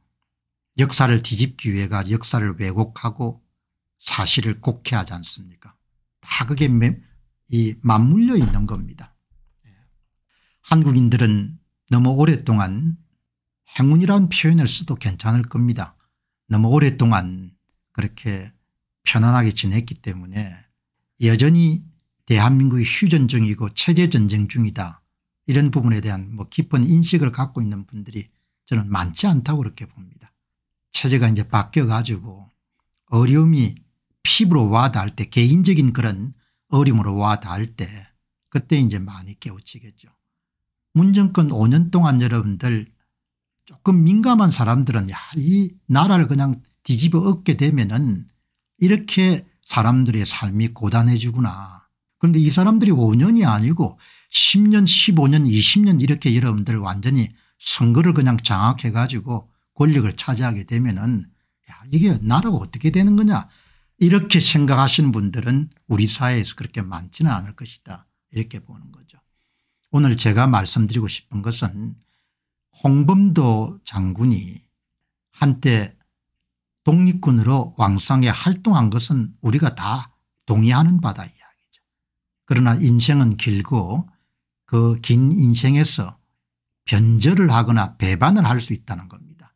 역사를 뒤집기 위해가 역사를 왜곡하고 사실을 곡해하지 않습니까 다 그게 이 맞물려 있는 겁니다. 예. 한국인들은 너무 오랫동안 행운이라는 표현을 써도 괜찮을 겁니다. 너무 오랫동안 그렇게 편안하게 지냈기 때문에 여전히 대한민국이 휴전중이고 체제전쟁 중이다 이런 부분에 대한 뭐 깊은 인식을 갖고 있는 분들이 저는 많지 않다고 그렇게 봅니다. 체제가 이제 바뀌어 가지고 어려움이 피부로 와닿을 때 개인적인 그런 어려움으로 와닿을 때 그때 이제 많이 깨우치겠죠. 문정권 5년 동안 여러분들 조금 민감한 사람들은 야이 나라를 그냥 뒤집어 엎게 되면은 이렇게 사람들의 삶이 고단해지구나 그런데 이 사람들이 5년이 아니고 10년 15년 20년 이렇게 여러분들 완전히 선거를 그냥 장악해 가지고 권력을 차지하게 되면은 이게 나라가 어떻게 되는 거냐 이렇게 생각하시는 분들은 우리 사회에서 그렇게 많지는 않을 것이다 이렇게 보는 거죠. 오늘 제가 말씀드리고 싶은 것은 홍범도 장군이 한때 독립군으로 왕성에 활동한 것은 우리가 다 동의하는 바다 이야. 그러나 인생은 길고 그 긴 인생에서 변절을 하거나 배반을 할 수 있다는 겁니다.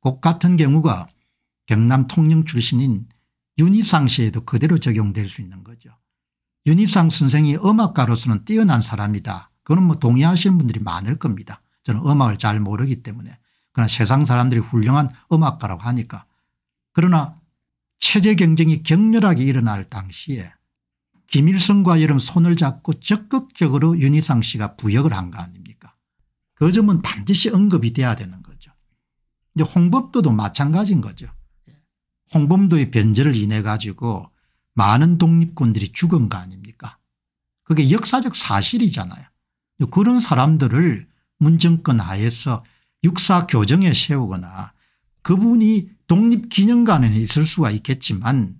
곡 같은 경우가 경남 통영 출신인 윤희상 씨에도 그대로 적용될 수 있는 거죠. 윤희상 선생이 음악가로서는 뛰어난 사람이다. 그건 뭐 동의하시는 분들이 많을 겁니다. 저는 음악을 잘 모르기 때문에. 그러나 세상 사람들이 훌륭한 음악가라고 하니까. 그러나 체제 경쟁이 격렬하게 일어날 당시에 김일성과 이름 손을 잡고 적극적으로 윤희상 씨가 부역을 한 거 아닙니까 그 점은 반드시 언급이 돼야 되는 거죠. 이제 홍범도도 마찬가지인 거죠. 홍범도의 변제를 인해 가지고 많은 독립군들이 죽은 거 아닙니까 그게 역사적 사실이잖아요. 그런 사람들을 문정권 하에서 육사 교정에 세우거나 그분이 독립기념관에 있을 수가 있겠지만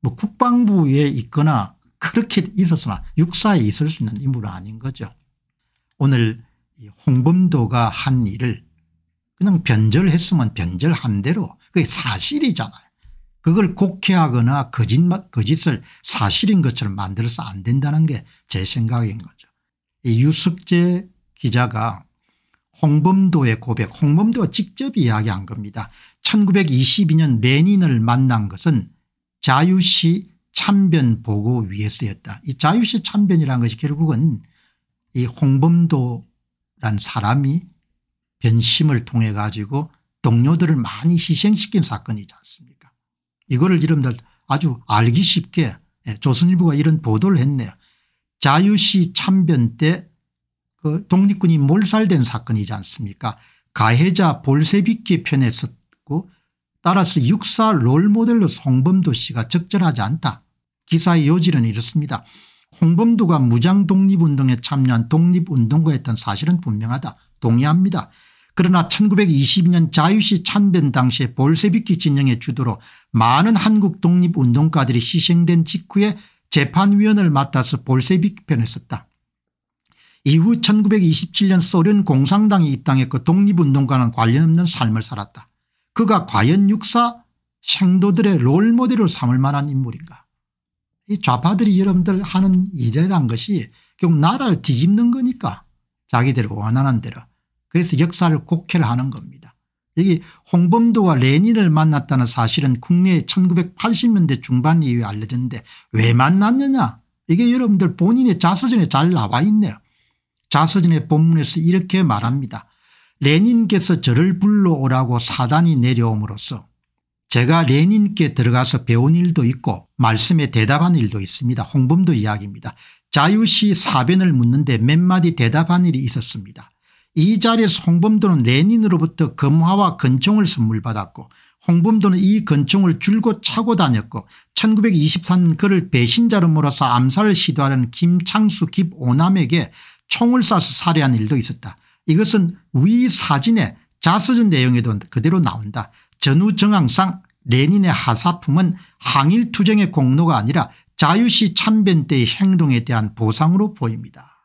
뭐 국방부에 있거나 그렇게 있었으나 육사에 있을 수 있는 인물은 아닌 거죠. 오늘 홍범도가 한 일을 그냥 변절했으면 변절한 대로 그게 사실이잖아요. 그걸 곡해하거나 거짓말, 거짓을 사실인 것처럼 만들어서 안 된다는 게 제 생각인 거죠. 이 유숙재 기자가 홍범도의 고백 홍범도가 직접 이야기한 겁니다. 1922년 레닌을 만난 것은 자유시 참변 보고 위해서였다. 이 자유시 참변이라는 것이 결국은 이 홍범도란 사람이 변심을 통해 가지고 동료들을 많이 희생시킨 사건이지 않습니까 이거를 여러들 아주 알기 쉽게 예, 조선일보가 이런 보도를 했네요. 자유시 참변 때그 독립군이 몰살된 사건이지 않습니까 가해자 볼세비키 편에 섰고 따라서 육사 롤모델로 송범도 씨가 적절하지 않다 기사의 요지는 이렇습니다. 홍범도가 무장독립운동에 참여한 독립운동가였던 사실은 분명하다. 동의합니다. 그러나 1922년 자유시 참변 당시에 볼세비키 진영의 주도로 많은 한국 독립운동가들이 희생된 직후에 재판위원을 맡아서 볼세비키 편에 섰다. 이후 1927년 소련 공산당이 입당했고 그 독립운동과는 관련없는 삶을 살았다. 그가 과연 육사 생도들의 롤모델을 삼을 만한 인물인가 이 좌파들이 여러분들 하는 일이란 것이 결국 나라를 뒤집는 거니까 자기대로 원하는 대로 그래서 역사를 곡해를 하는 겁니다. 여기 홍범도와 레닌을 만났다는 사실은 국내에 1980년대 중반 이후에 알려졌는데 왜 만났느냐 이게 여러분들 본인의 자서전에 잘 나와 있네요. 자서전의 본문에서 이렇게 말합니다. 레닌께서 저를 불러오라고 사단이 내려옴으로써 제가 레닌께 들어가서 배운 일도 있고 말씀에 대답한 일도 있습니다. 홍범도 이야기입니다. 자유시 사변을 묻는데 몇 마디 대답한 일이 있었습니다. 이 자리에서 홍범도는 레닌으로부터 금화와 건총을 선물받았고 홍범도는 이 건총을 줄곧 차고 다녔고 1923년 그를 배신자로 몰아서 암살을 시도하는 김창수 김오남에게 총을 쏴서 살해한 일도 있었다. 이것은 위사진에 자서전 내용에도 그대로 나온다. 전후 정황상 레닌의 하사품은 항일투쟁의 공로가 아니라 자유시 참변 때의 행동에 대한 보상으로 보입니다.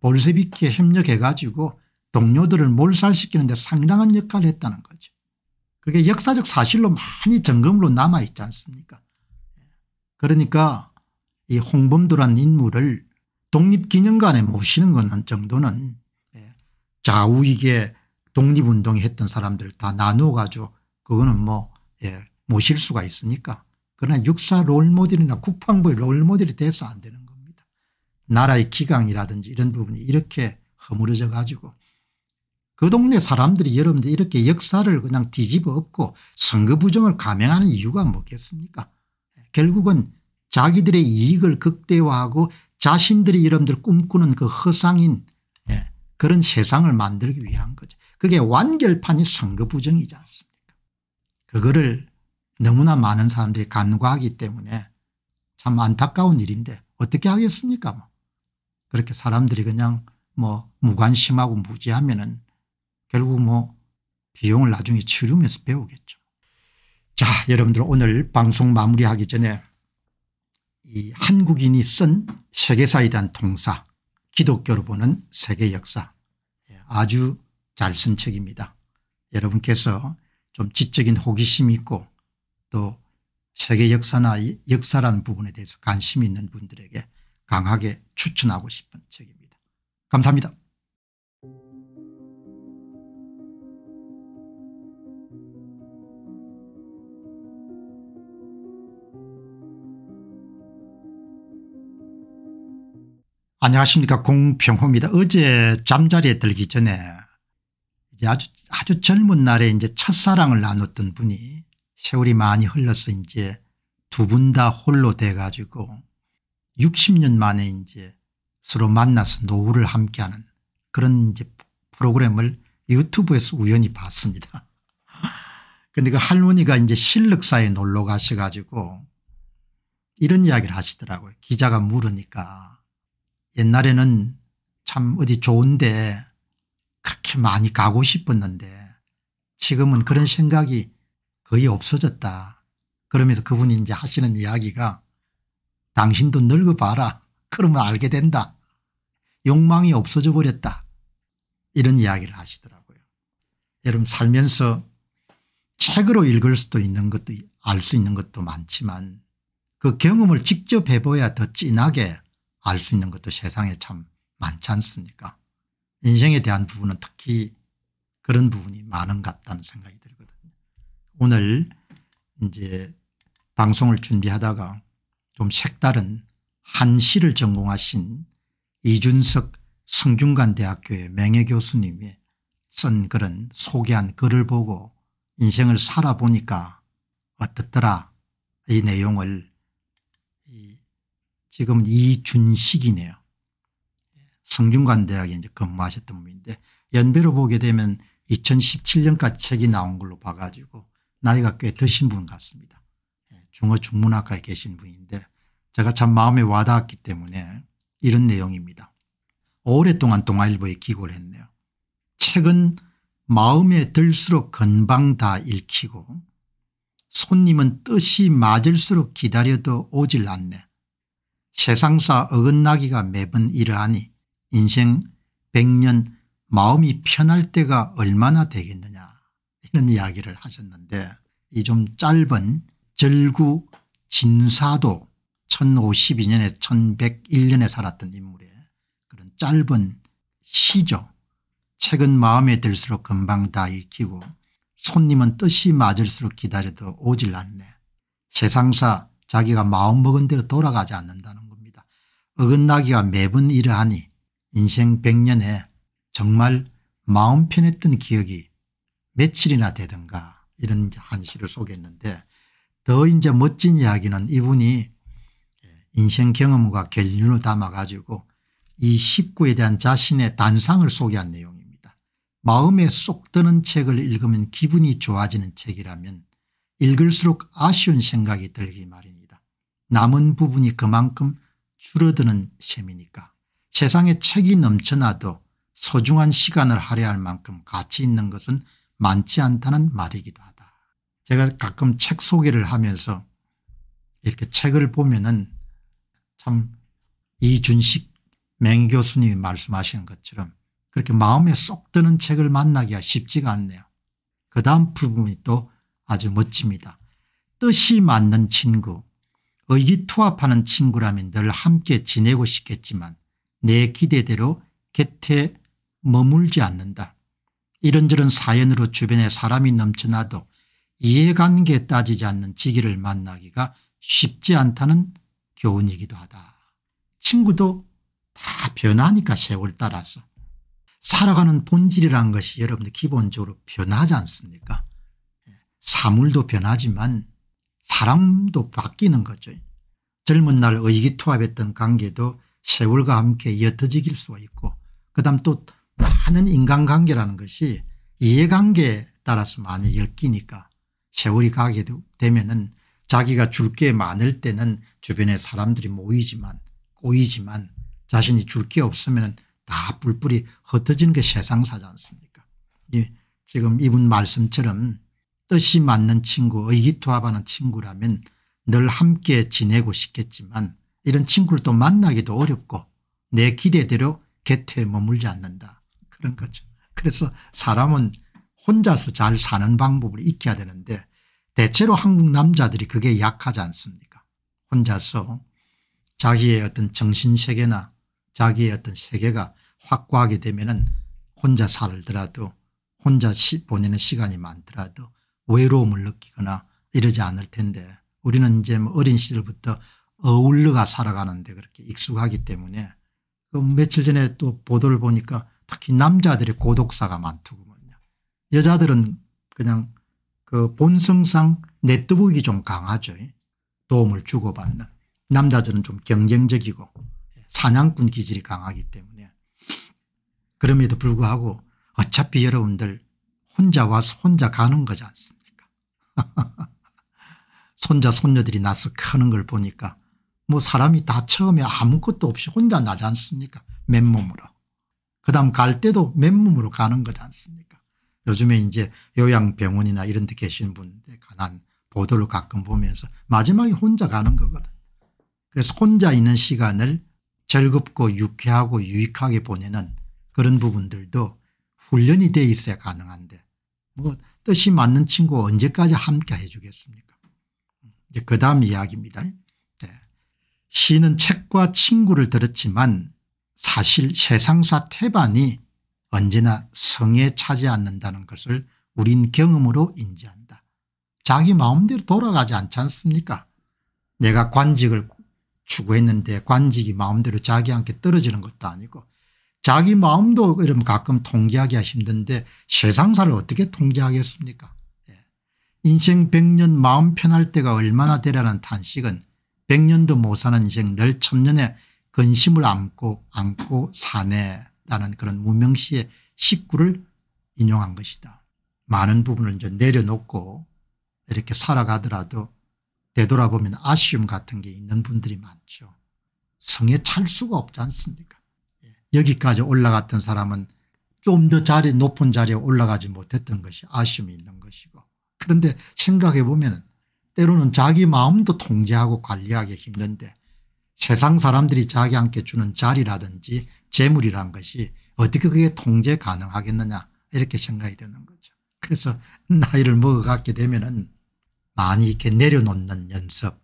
볼세비키에 협력해 가지고 동료들을 몰살시키는 데 상당한 역할을 했다는 거죠. 그게 역사적 사실로 많이 점검으로 남아있지 않습니까 그러니까 이 홍범도란 인물을 독립기념관에 모시는 것 정도는 예, 좌우익의 독립운동에 했던 사람들 다 나누어 가지고 그거는 뭐 예, 모실 수가 있으니까. 그러나 육사 롤모델이나 국방부의 롤모델이 돼서 안 되는 겁니다. 나라의 기강이라든지 이런 부분이 이렇게 허물어져 가지고 그 동네 사람들이 여러분들 이렇게 역사를 그냥 뒤집어 엎고 선거 부정을 감행하는 이유가 뭐겠습니까 결국은 자기들의 이익을 극대화하고 자신들이 여러분들 꿈꾸는 그 허상인 예, 그런 세상을 만들기 위한 거죠. 그게 완결판이 선거 부정이지 않습니까 그거를 너무나 많은 사람들이 간과하기 때문에 참 안타까운 일인데 어떻게 하겠습니까 뭐. 그렇게 사람들이 그냥 뭐 무관심하고 무지하면 은 결국 뭐 비용을 나중에 치르면서 배우겠죠. 자 여러분들 오늘 방송 마무리하기 전에 이 한국인이 쓴 세계사에 대한 통사 기독교로 보는 세계 역사 예, 아주 잘 쓴 책입니다. 여러분께서 좀 지적인 호기심이 있고 또 세계 역사나 역사란 부분에 대해서 관심이 있는 분들에게 강하게 추천하고 싶은 책입니다. 감사합니다. 안녕하십니까 공평호입니다. 어제 잠자리에 들기 전에 이제 아주 아주 젊은 날에 이제 첫사랑을 나눴던 분이 세월이 많이 흘러서 이제 두 분 다 홀로 돼 가지고 60년 만에 이제 서로 만나서 노후를 함께하는 그런 이제 프로그램을 유튜브에서 우연히 봤습니다. *laughs* 근데 그 할머니가 이제 실력사에 놀러 가셔 가지고 이런 이야기를 하시더라고요. 기자가 물으니까 옛날에는 참 어디 좋은데 그렇게 많이 가고 싶었는데 지금은 그런 생각이 거의 없어졌다. 그럼에도 그분이 이제 하시는 이야기가 당신도 늙어봐라. *laughs* 그러면 알게 된다. 욕망이 없어져 버렸다. 이런 이야기를 하시더라고요. 여러분 살면서 책으로 읽을 수도 있는 것도 알 수 있는 것도 많지만 그 경험을 직접 해봐야 더 진하게 알 수 있는 것도 세상에 참 많지 않습니까 인생에 대한 부분은 특히 그런 부분이 많은 것 같다는 생각이 들거든요. 오늘 이제 방송을 준비하다가 좀 색다른 한시를 전공하신 이준석 성균관대학교의 명예교수님이 쓴 그런 소개한 글을 보고 인생을 살아보니까 어떻더라 이 내용을 지금 이준식이네요. 성균관 대학에 이제 근무하셨던 분인데 연배로 보게 되면 2017년까지 책이 나온 걸로 봐가지고 나이가 꽤 드신 분 같습니다. 예, 중어 중문학과에 계신 분인데 제가 참 마음에 와닿았기 때문에 이런 내용입니다. 오랫동안 동아일보에 기고를 했네요. 책은 마음에 들수록 건방 다 읽히고 손님은 뜻이 맞을수록 기다려도 오질 않네. 세상사 어긋나기가 매번 이러하니 인생 100년 마음이 편할 때가 얼마나 되겠느냐 이런 이야기를 하셨는데 이 좀 짧은 절구 진사도 1052년에 1101년에 살았던 인물의 그런 짧은 시죠. 책은 마음에 들수록 금방 다 읽히고 손님은 뜻이 맞을수록 기다려도 오질 않네. 세상사 자기가 마음먹은 대로 돌아가지 않는다는 겁니다. 어긋나기가 매번 이러하니 인생 100년에 정말 마음 편했던 기억이 며칠이나 되던가 이런 한 시를 소개했는데 더 이제 멋진 이야기는 이분이 인생 경험과 결륜을 담아가지고 이 식구에 대한 자신의 단상을 소개한 내용입니다. 마음에 쏙 드는 책을 읽으면 기분이 좋아지는 책이라면 읽을수록 아쉬운 생각이 들기 마련이다. 남은 부분이 그만큼 줄어드는 셈이니까. 세상에 책이 넘쳐나도 소중한 시간을 할애할 만큼 가치 있는 것은 많지 않다는 말이기도 하다. 제가 가끔 책 소개를 하면서 이렇게 책을 보면은 참 이준식 맹 교수님이 말씀하시는 것처럼 그렇게 마음에 쏙 드는 책을 만나기가 쉽지가 않네요. 그 다음 부분이 또 아주 멋집니다. 뜻이 맞는 친구 의기투합하는 친구라면 늘 함께 지내고 싶겠지만 내 기대대로 곁에 머물지 않는다. 이런저런 사연으로 주변에 사람이 넘쳐나도 이해관계 따지지 않는 지기를 만나기가 쉽지 않다는 교훈이기도 하다. 친구도 다 변하니까 세월 따라서. 살아가는 본질이란 것이 여러분들 기본적으로 변하지 않습니까 예, 사물도 변하지만 사람도 바뀌는 거죠. 젊은 날 의기투합했던 관계도 세월과 함께 옅어지길 수가 있고 그다음 또 많은 인간관계라는 것이 이해관계에 따라서 많이 엮이니까 세월이 가게 되면 은 자기가 줄 게 많을 때는 주변에 사람들이 모이지만 꼬이지만 자신이 줄 게 없으면 다 뿔뿔이 흩어지는 게 세상사지 않습니까 예, 지금 이분 말씀처럼 뜻이 맞는 친구 의기투합하는 친구라면 늘 함께 지내고 싶겠지만 이런 친구를 또 만나기도 어렵고 내 기대대로 곁에 머물지 않는다. 그런 거죠. 그래서 사람은 혼자서 잘 사는 방법을 익혀야 되는데 대체로 한국 남자들이 그게 약하지 않습니까 혼자서 자기의 어떤 정신세계나 자기의 어떤 세계가 확고하게 되면 은 혼자 살더라도 혼자 시, 보내는 시간이 많더라도 외로움을 느끼거나 이러지 않을 텐데 우리는 이제 뭐 어린 시절부터 어울러가 살아가는데 그렇게 익숙하기 때문에 그 며칠 전에 또 보도를 보니까 특히 남자들의 고독사가 많더군요. 여자들은 그냥 그 본성상 내뜨북이 좀 강하죠. 도움을 주고받는. 남자들은 좀 경쟁적이고 사냥꾼 기질이 강하기 때문에 그럼에도 불구하고 어차피 여러분들 혼자 와서 혼자 가는 거지 않습니까? *laughs* 손자 손녀들이 나서 크는 걸 보니까 뭐 사람이 다 처음에 아무것도 없이 혼자 나지 않습니까 맨몸으로. 그 다음 갈 때도 맨몸으로 가는 거지 않습니까 요즘에 이제 요양병원이나 이런 데 계신 분들 관한 보도를 가끔 보면서 마지막에 혼자 가는 거거든요. 그래서 혼자 있는 시간을 즐겁고 유쾌하고 유익하게 보내는 그런 부분들도 훈련이 돼 있어야 가능한데 뭐 뜻이 맞는 친구 언제까지 함께 해 주겠습니까 이제 그 다음 이야기입니다. 시는 책과 친구를 들었지만 사실 세상사 태반이 언제나 성에 차지 않는다는 것을 우린 경험으로 인지한다. 자기 마음대로 돌아가지 않지 않습니까 내가 관직을 추구했는데 관직이 마음대로 자기한테 떨어지는 것도 아니고 자기 마음도 이러면 가끔 통제하기가 힘든데 세상사를 어떻게 통제하겠습니까 예. 인생 1년 마음 편할 때가 얼마나 되라는 탄식은 백년도 못 사는 인생 늘천년에 근심을 안고 안고 사네라는 그런 무명시의 식구를 인용한 것이다. 많은 부분을 이제 내려놓고 이렇게 살아가더라도 되돌아보면 아쉬움 같은 게 있는 분들이 많죠. 성에 찰 수가 없지 않습니까 예, 여기까지 올라갔던 사람은 좀 더 자리 높은 자리에 올라가지 못했던 것이 아쉬움이 있는 것이고 그런데 생각해 보면 때로는 자기 마음도 통제하고 관리하기 힘든데 세상 사람들이 자기한테 주는 자리라든지 재물이란 것이 어떻게 그게 통제 가능하겠느냐 이렇게 생각이 되는 거죠. 그래서 나이를 먹어갖게 되면 은 많이 이렇게 내려놓는 연습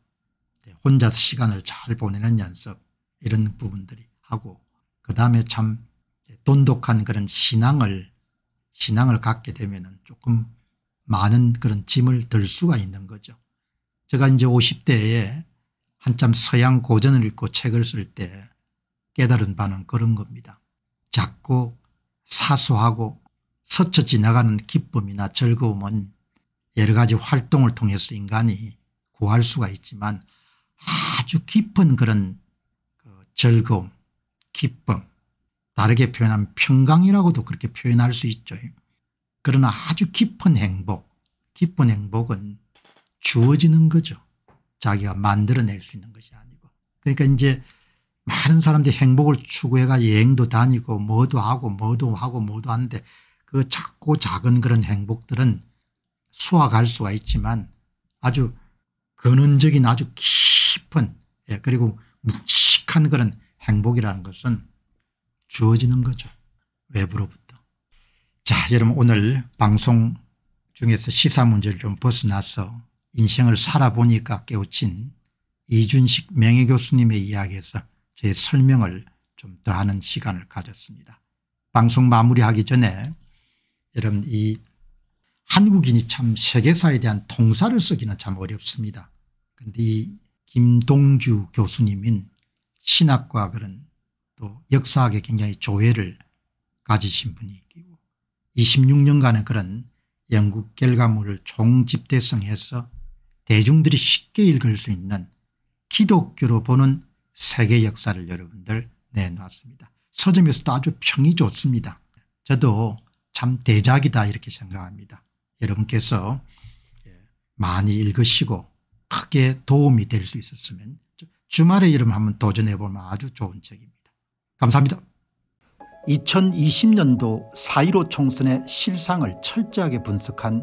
혼자 시간을 잘 보내는 연습 이런 부분들이 하고 그다음에 참 돈독한 그런 신앙을 신앙을 갖게 되면 조금 많은 그런 짐을 들 수가 있는 거죠. 제가 이제 50대에 한참 서양 고전을 읽고 책을 쓸 때 깨달은 바는 그런 겁니다. 작고 사소하고 스쳐 지나가는 기쁨이나 즐거움은 여러 가지 활동을 통해서 인간이 구할 수가 있지만 아주 깊은 그런 그 즐거움 기쁨 다르게 표현하면 평강이라고도 그렇게 표현할 수 있죠. 그러나 아주 깊은 행복 깊은 행복은 주어지는 거죠. 자기가 만들어낼 수 있는 것이 아니고. 그러니까 이제 많은 사람들이 행복을 추구해가 여행도 다니고 뭐도 하고 뭐도 하고 뭐도 하는데 그 작고 작은 그런 행복들은 수확할 수가 있지만 아주 근원적인 아주 깊은 예, 그리고 묵직한 그런 행복이라는 것은 주어지는 거죠. 외부로부터. 자 여러분 오늘 방송 중에서 시사 문제를 좀 벗어나서 인생을 살아보니까 깨우친 이준식 명예교수님의 이야기에서 제 설명을 좀 더하는 시간을 가졌습니다. 방송 마무리하기 전에 여러분 이 한국인이 참 세계사에 대한 통사를 쓰기는 참 어렵습니다. 그런데 이 김동주 교수님인 신학과 그런 또 역사학에 굉장히 조예를 가지신 분이고 26년간의 그런 연구 결과물을 종집대성해서 대중들이 쉽게 읽을 수 있는 기독교로 보는 세계 역사를 여러분들 내놨습니다. 서점에서도 아주 평이 좋습니다. 저도 참 대작이다 이렇게 생각합니다. 여러분께서 예, 많이 읽으시고 크게 도움이 될 수 있었으면 주말에 이름 한번 도전해보면 아주 좋은 책입니다. 감사합니다. 2020년도 4.15 총선의 실상을 철저하게 분석한